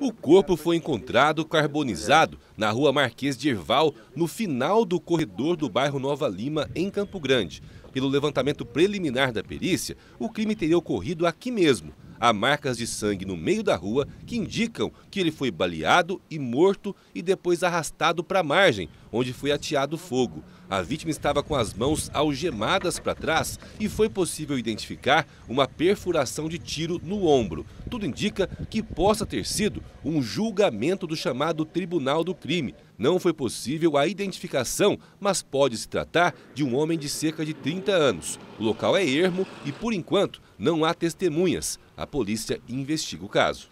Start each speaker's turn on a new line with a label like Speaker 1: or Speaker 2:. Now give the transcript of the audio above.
Speaker 1: O corpo foi encontrado carbonizado na rua Marquês de Erval, no final do corredor do bairro Nova Lima, em Campo Grande. Pelo levantamento preliminar da perícia, o crime teria ocorrido aqui mesmo. Há marcas de sangue no meio da rua que indicam que ele foi baleado e morto e depois arrastado para a margem, onde foi ateado fogo. A vítima estava com as mãos algemadas para trás e foi possível identificar uma perfuração de tiro no ombro. Tudo indica que possa ter sido um julgamento do chamado Tribunal do Crime. Não foi possível a identificação, mas pode se tratar de um homem de cerca de 30 anos. O local é ermo e, por enquanto, não há testemunhas. A polícia investiga o caso.